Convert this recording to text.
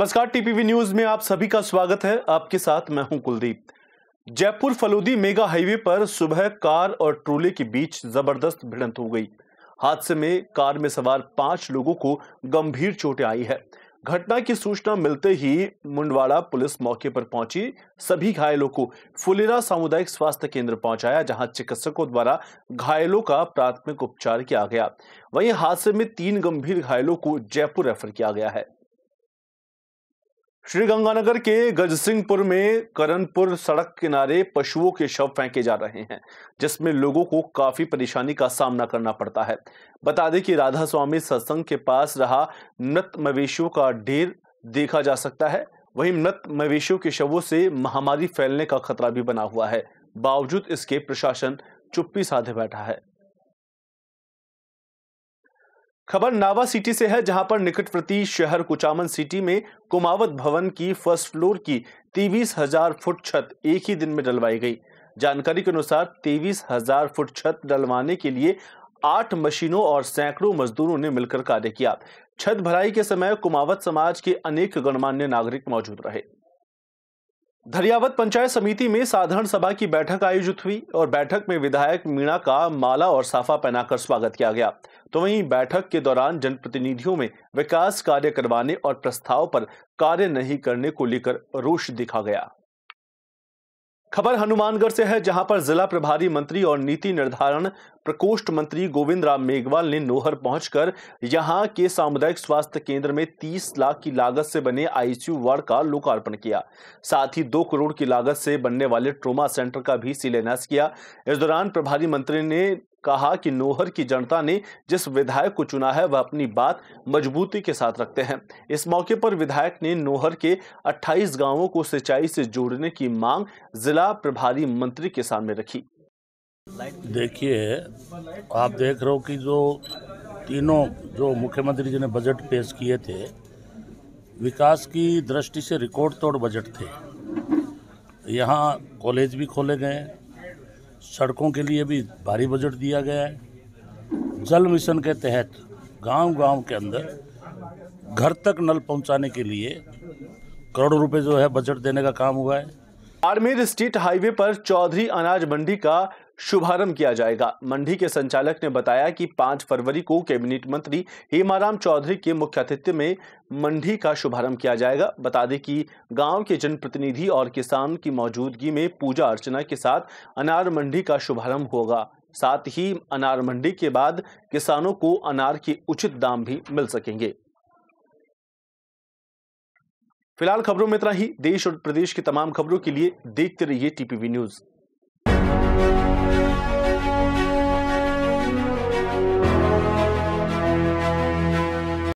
नमस्कार TPV news में आप सभी का स्वागत है आपके साथ मैं हूं कुलदीप जयपुर फलोदी मेगा हाईवे पर सुबह कार और ट्रोले के बीच जबरदस्त भिड़ंत हो गई हादसे में कार में सवार पांच लोगों को गंभीर चोटें आई है घटना की सूचना मिलते ही मुंडवाड़ा पुलिस मौके पर पहुंची सभी घायलों को फुलेरा सामुदायिक स्वास्थ्य केंद्र पहुंचाया जहां चिकित्सकों द्वारा घायलों का प्राथमिक उपचार किया गया वहीं हादसे में तीन गंभीर घायलों को जयपुर रेफर किया गया है श्रीगंगानगर के गजसिंहपुर में करनपुर सड़क किनारे पशुओं के शव फेंके जा रहे हैं जिसमें लोगों को काफी परेशानी का सामना करना पड़ता है बता दें कि राधा स्वामी सत्संग के पास रहा मृत मवेशियों का ढेर देखा जा सकता है वहीं मृत मवेशियों के शवों से महामारी फैलने का खतरा भी बना हुआ है बावजूद इसके प्रशासन चुप्पी साधे बैठा है खबर नावा सिटी से है जहां पर निकटवर्ती शहर कुचामन सिटी में कुमावत भवन की फर्स्ट फ्लोर की तेवीस हजार फुट छत एक ही दिन में डलवाई गई जानकारी के अनुसार तेवीस हजार फुट छत डलवाने के लिए आठ मशीनों और सैकड़ों मजदूरों ने मिलकर कार्य किया छत भराई के समय कुमावत समाज के अनेक गणमान्य नागरिक मौजूद रहे धरियावत पंचायत समिति में साधारण सभा की बैठक आयोजित हुई और बैठक में विधायक मीणा का माला और साफा पहनाकर स्वागत किया गया तो वहीं बैठक के दौरान जनप्रतिनिधियों में विकास कार्य करवाने और प्रस्ताव पर कार्य नहीं करने को लेकर रोष दिखा गया खबर हनुमानगढ़ से है जहां पर जिला प्रभारी मंत्री और नीति निर्धारण प्रकोष्ठ मंत्री गोविंद राम मेघवाल ने नोहर पहुंचकर यहां के सामुदायिक स्वास्थ्य केंद्र में 30 लाख की लागत से बने आईसीयू वार्ड का लोकार्पण किया साथ ही दो करोड़ की लागत से बनने वाले ट्रोमा सेंटर का भी शिलान्यास किया इस दौरान प्रभारी मंत्री ने कहा कि नोहर की जनता ने जिस विधायक को चुना है वह अपनी बात मजबूती के साथ रखते हैं इस मौके पर विधायक ने नोहर के 28 गांवों को सिंचाई से जोड़ने की मांग जिला प्रभारी मंत्री के सामने रखी देखिए आप देख रहे हो कि जो तीनों जो मुख्यमंत्री जी ने बजट पेश किए थे विकास की दृष्टि से रिकॉर्ड तोड़ बजट थे यहाँ कॉलेज भी खोले गए सड़कों के लिए भी भारी बजट दिया गया है जल मिशन के तहत गांव-गांव के अंदर घर तक नल पहुंचाने के लिए करोड़ों रुपए जो है बजट देने का काम हुआ है आर्मीर स्टेट हाईवे पर चौधरी अनाज मंडी का शुभारंभ किया जाएगा मंडी के संचालक ने बताया कि 5 फरवरी को कैबिनेट मंत्री हेमाराम चौधरी के मुख्य अतिथि में मंडी का शुभारंभ किया जाएगा बता दें कि गांव के जनप्रतिनिधि और किसान की मौजूदगी में पूजा अर्चना के साथ अनार मंडी का शुभारंभ होगा साथ ही अनार मंडी के बाद किसानों को अनार के उचित दाम भी मिल सकेंगे फिलहाल खबरों में इतना ही देश और प्रदेश की तमाम खबरों के लिए देखते रहिए टीपीवी न्यूज